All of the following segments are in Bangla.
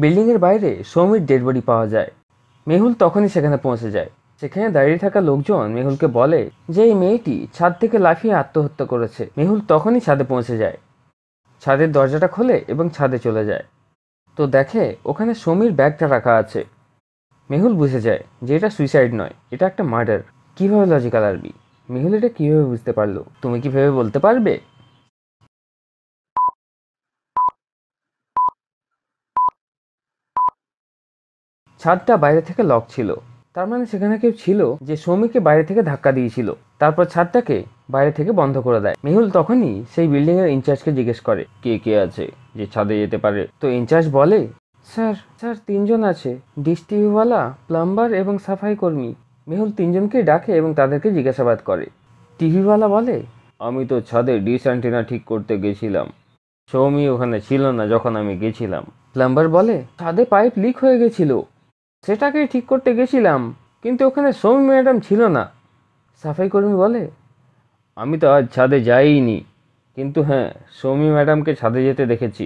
বিল্ডিংয়ের বাইরে সৌমির ডেড বডি পাওয়া যায় মেহুল তখনই সেখানে পৌঁছে যায় সেখানে দাঁড়িয়ে থাকা লোকজন মেহুলকে বলে যে এই মেয়েটি ছাদ থেকে লাফিয়ে আত্মহত্যা করেছে মেহুল তখনই ছাদে পৌঁছে যায় ছাদের দরজাটা খোলে এবং ছাদে চলে যায় তো দেখে ওখানে সমীর ব্যাগটা রাখা আছে মেহুল বুঝে যায় যে এটা সুইসাইড নয় এটা একটা মার্ডার কীভাবে লজিক্যাল আরবি মেহুল এটা কীভাবে বুঝতে পারলো তুমি কি ভেবে বলতে পারবে ছাদটা বাইরে থেকে লক ছিল তার মানে সেখানে কেউ ছিল যে সৌমিকে বাইরে থেকে ধাক্কা দিয়েছিল তারপর ছাদটাকে বাইরে থেকে বন্ধ করে দেয় মেহুল তখনই সেই বিল্ডিং এর ইনচার্জকে জিজ্ঞেস করে কে কে আছে যে ছাদে যেতে পারে তো ইনচার্জ বলে স্যার স্যার তিনজন আছে ডিস টিভিওয়ালা প্লাম্বার এবং সাফাই কর্মী মেহুল তিনজনকে ডাকে এবং তাদেরকে জিজ্ঞাসাবাদ করে টিভিওয়ালা বলে আমি তো ছাদে ডিস অ্যান্টিনা ঠিক করতে গেছিলাম সৌমি ওখানে ছিল না যখন আমি গেছিলাম প্লাম্বার বলে ছাদে পাইপ লিক হয়ে গেছিল সেটাকেই ঠিক করতে গেছিলাম কিন্তু ওখানে সৌমি ম্যাডাম ছিল না সাফাই কর্মী বলে আমি তো আজ ছাদে যাইনি কিন্তু হ্যাঁ সৌমি ম্যাডামকে ছাদে যেতে দেখেছি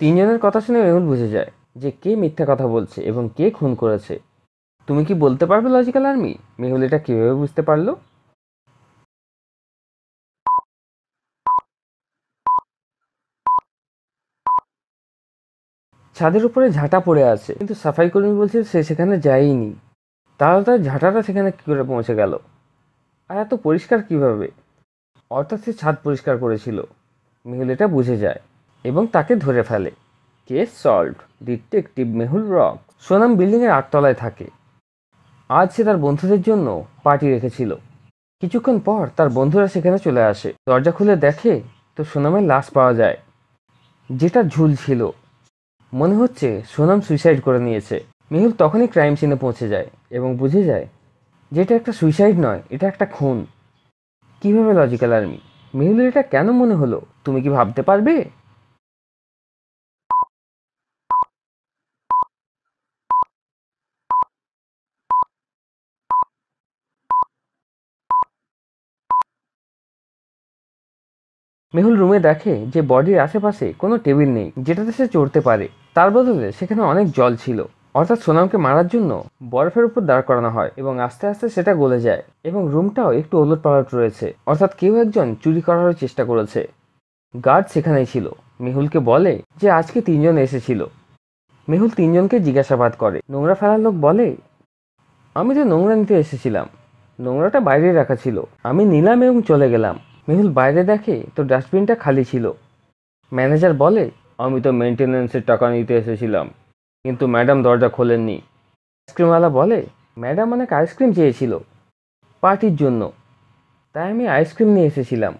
তিনজনের কথা শুনে মেহুল বুঝে যায় যে কে মিথ্যা কথা বলছে এবং কে খুন করেছে তুমি কি বলতে পারবে লজিক্যাল আর্মি মেহুল এটা কীভাবে বুঝতে পারলো ছাদের উপরে ঝাঁটা পড়ে আছে কিন্তু সাফাই কর্মী বলছে সে সেখানে যায়নি তাহলে তার ঝাঁটাটা সেখানে কী করে পৌঁছে গেল আর এত পরিষ্কার কিভাবে অর্থাৎ সে ছাদ পরিষ্কার করেছিল মেহুল এটা বুঝে যায় এবং তাকে ধরে ফেলে কেস সল্ট ডিটেকটিভ মেহুল রক সোনাম বিল্ডিংয়ের আটতলায় থাকে আজ সে তার বন্ধুদের জন্য পার্টি রেখেছিল কিছুক্ষণ পর তার বন্ধুরা সেখানে চলে আসে দরজা খুলে দেখে তো সোনামের লাশ পাওয়া যায় যেটা ঝুল ছিল মনে হচ্ছে সোনাম সুইসাইড করে নিয়েছে মেহুল তখনই ক্রাইম সিনে পৌঁছে যায় এবং বুঝে যায় যে এটা একটা সুইসাইড নয় এটা একটা খুন কিভাবে লজিক্যাল আর্মি মেহুলের এটা কেন মনে হলো তুমি কি ভাবতে পারবে মেহুল রুমে দেখে যে বডির আশেপাশে কোনো টেবিল নেই যেটাতে সে চড়তে পারে তার বদলে সেখানে অনেক জল ছিল অর্থাৎ সোনামকে মারার জন্য বরফের উপর দাঁড় করানো হয় এবং আস্তে আস্তে সেটা গলে যায় এবং রুমটাও একটু ওলট পালট রয়েছে অর্থাৎ কেউ একজন চুরি করার চেষ্টা করেছে গার্ড সেখানেই ছিল মেহুলকে বলে যে আজকে তিনজন এসেছিল মেহুল তিনজনকে জিজ্ঞাসাবাদ করে নোংরা ফেলার লোক বলে আমি তো নোংরা নিতে এসেছিলাম নোংরাটা বাইরে রাখা ছিল আমি নিলাম এবং চলে গেলাম মেহুল বাইরে দেখে তো ডাস্টবিনটা খালি ছিল ম্যানেজার বলে আমি তো মেনটেন্যান্সের টাকা নিতে এসেছিলাম কিন্তু ম্যাডাম দরজা খোলেননি আইসক্রিমওয়ালা বলে ম্যাডাম অনেক আইসক্রিম চেয়েছিল পার্টির জন্য তাই আমি আইসক্রিম নিয়ে এসেছিলাম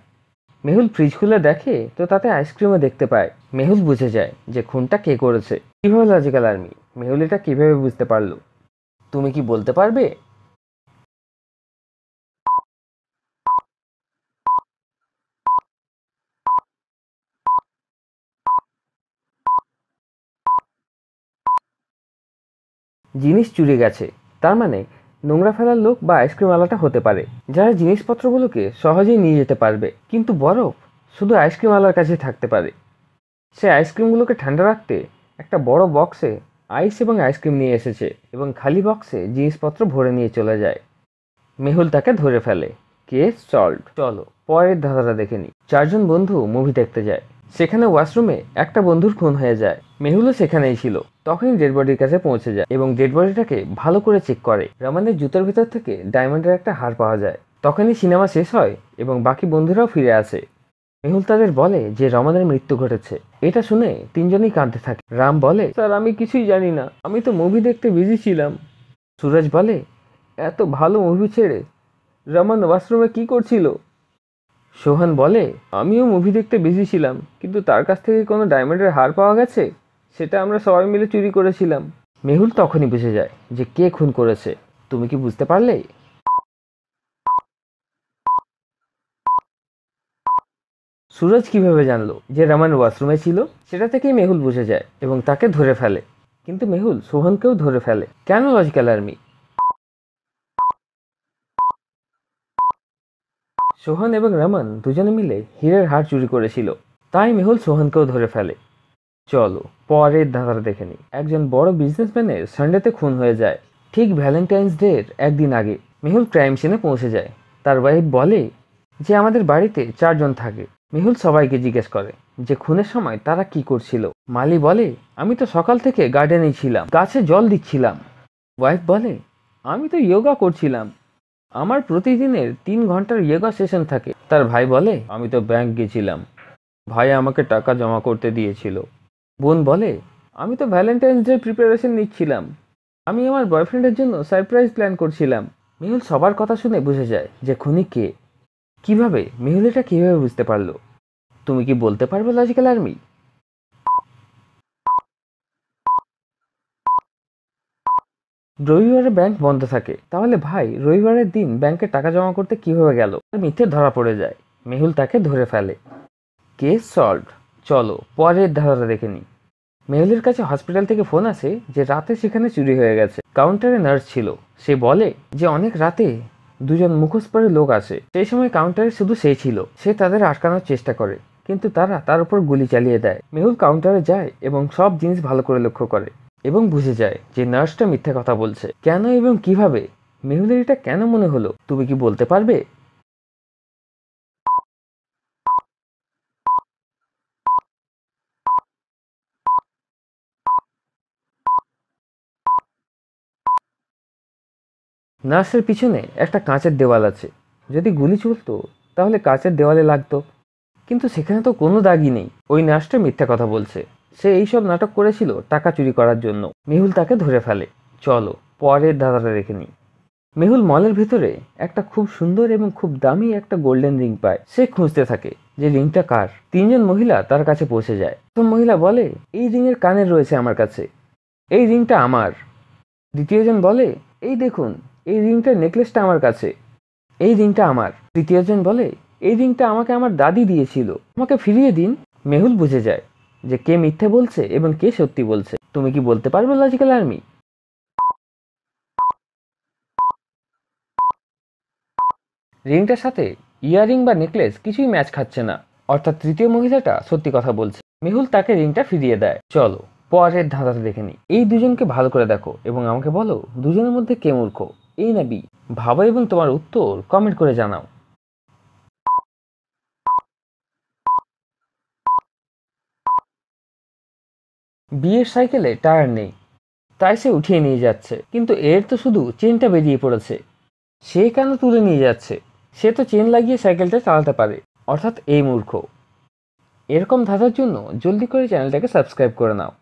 মেহুল ফ্রিজ খুলে দেখে তো তাতে আইসক্রিমও দেখতে পায় মেহুল বুঝে যায় যে খুনটা কে করেছে কীভাবে লজিক্যাল আর্মি মেহুল এটা কীভাবে বুঝতে পারলো তুমি কি বলতে পারবে জিনিস চুরি গেছে তার মানে নোংরা ফেলার লোক বা আইসক্রিমওয়ালাটা হতে পারে যারা জিনিসপত্রগুলোকে সহজেই নিয়ে যেতে পারবে কিন্তু বরফ শুধু আইসক্রিমওয়ালার কাছে থাকতে পারে সে আইসক্রিমগুলোকে ঠান্ডা রাখতে একটা বড় বক্সে আইস এবং আইসক্রিম নিয়ে এসেছে এবং খালি বক্সে জিনিসপত্র ভরে নিয়ে চলে যায় মেহুল তাকে ধরে ফেলে কে সল্ট চলো পরের ধাঁধাটা দেখে নি চারজন বন্ধু মুভি দেখতে যায় সেখানে ওয়াশরুমে একটা বন্ধুর খুন হয়ে যায় মেহুলও সেখানেই ছিল তখনই ডেড বডির কাছে পৌঁছে যায় এবং ডেড বডিটাকে ভালো করে চেক করে রমানের জুতোর ভিতর থেকে ডায়মন্ডের একটা হার পাওয়া যায় তখনই সিনেমা শেষ হয় এবং বাকি বন্ধুরাও ফিরে আসে মেহুল তাদের বলে যে রমানের মৃত্যু ঘটেছে এটা শুনে তিনজনই কাঁদতে থাকে রাম বলে স্যার আমি কিছুই জানি না আমি তো মুভি দেখতে বিজি ছিলাম সুরজ বলে এত ভালো মুভি ছেড়ে রমান ওয়াশরুমে কি করছিল সোহান বলে আমিও মুভি দেখতে বিজি ছিলাম কিন্তু তার কাছ থেকে কোনো ডায়মন্ডের হার পাওয়া গেছে সেটা আমরা সবাই মিলে চুরি করেছিলাম মেহুল তখনই বুঝে যায় যে কে খুন করেছে তুমি কি বুঝতে পারলে সুরজ কিভাবে জানলো যে রামান ওয়াশরুমে ছিল সেটা থেকেই মেহুল বুঝে যায় এবং তাকে ধরে ফেলে কিন্তু মেহুল সোহানকেও ধরে ফেলে কেন লজিক্যাল আর্মি সোহান এবং রমন দুজনে মিলে হীরের হার চুরি করেছিল তাই মেহুল সোহানকেও ধরে ফেলে চলো পরের ধাঁধার দেখে নিই একজন বড় বিজনেসম্যানের সানডেতে খুন হয়ে যায় ঠিক ভ্যালেন্টাইন্স ডের একদিন আগে মেহুল ক্রাইম সিনে পৌঁছে যায় তার ওয়াইফ বলে যে আমাদের বাড়িতে চারজন থাকে মেহুল সবাইকে জিজ্ঞেস করে যে খুনের সময় তারা কি করছিল মালি বলে আমি তো সকাল থেকে গার্ডেনে ছিলাম গাছে জল দিচ্ছিলাম ওয়াইফ বলে আমি তো যোগা করছিলাম আমার প্রতিদিনের তিন ঘন্টার ইয়োগা সেশন থাকে তার ভাই বলে আমি তো ব্যাংক গেছিলাম ভাই আমাকে টাকা জমা করতে দিয়েছিল বোন বলে আমি তো ভ্যালেন্টাইন্স ডে প্রিপারেশন নিচ্ছিলাম আমি আমার বয়ফ্রেন্ডের জন্য সারপ্রাইজ প্ল্যান করছিলাম মেহুল সবার কথা শুনে বুঝে যায় যে খুনি কে কীভাবে মেহুল এটা কীভাবে বুঝতে পারলো তুমি কি বলতে পারবে লজিক্যাল আর্মি রবিবারে ব্যাংক বন্ধ থাকে তাহলে ভাই রবিবারের দিন ব্যাংকে টাকা জমা করতে কিভাবে গেল মিথ্যে ধরা পড়ে যায় মেহুল তাকে ধরে ফেলে কেস সলভ চলো পরের ধারাটা দেখে নিই মেহুলের কাছে হসপিটাল থেকে ফোন আসে যে রাতে সেখানে চুরি হয়ে গেছে কাউন্টারে নার্স ছিল সে বলে যে অনেক রাতে দুজন মুখোশ পরে লোক আসে সেই সময় কাউন্টারে শুধু সে ছিল সে তাদের আটকানোর চেষ্টা করে কিন্তু তারা তার উপর গুলি চালিয়ে দেয় মেহুল কাউন্টারে যায় এবং সব জিনিস ভালো করে লক্ষ্য করে এবং বুঝে যায় যে নার্সটা মিথ্যা কথা বলছে কেন এবং কিভাবে মেহুলের এটা কেন মনে হলো তুমি কি বলতে পারবে নার্সের পিছনে একটা কাঁচের দেওয়াল আছে যদি গুলি চলতো তাহলে কাঁচের দেওয়ালে লাগতো কিন্তু সেখানে তো কোনো দাগই নেই ওই নার্সটা মিথ্যা কথা বলছে সে এইসব নাটক করেছিল টাকা চুরি করার জন্য মেহুল তাকে ধরে ফেলে চলো পরের দাদাটা রেখে নিই মেহুল মলের ভেতরে একটা খুব সুন্দর এবং খুব দামি একটা গোল্ডেন রিং পায় সে খুঁজতে থাকে যে রিংটা কার তিনজন মহিলা তার কাছে পৌঁছে যায় প্রথম মহিলা বলে এই রিংয়ের কানের রয়েছে আমার কাছে এই রিংটা আমার দ্বিতীয়জন বলে এই দেখুন এই রিংটার নেকলেসটা আমার কাছে এই রিংটা আমার তৃতীয়জন বলে এই রিংটা আমাকে আমার দাদি দিয়েছিল আমাকে ফিরিয়ে দিন মেহুল বুঝে যায় যে কে মিথ্যে বলছে এবং কে সত্যি বলছে তুমি কি বলতে পারবে লজিক্যাল আর্মি রিংটার সাথে ইয়াররিং বা নেকলেস কিছুই ম্যাচ খাচ্ছে না অর্থাৎ তৃতীয় মহিলাটা সত্যি কথা বলছে মেহুল তাকে রিংটা ফিরিয়ে দেয় চলো পরের ধাঁধাটা দেখে নি এই দুজনকে ভালো করে দেখো এবং আমাকে বলো দুজনের মধ্যে কে মূর্খ এই না বি ভাবো এবং তোমার উত্তর কমেন্ট করে জানাও বিয়ের সাইকেলে টায়ার নেই তাই সে উঠিয়ে নিয়ে যাচ্ছে কিন্তু এর তো শুধু চেনটা বেরিয়ে পড়েছে সে কেন তুলে নিয়ে যাচ্ছে সে তো চেন লাগিয়ে সাইকেলটা চালাতে পারে অর্থাৎ এই মূর্খ এরকম ধাঁধার জন্য জলদি করে চ্যানেলটাকে সাবস্ক্রাইব করে নাও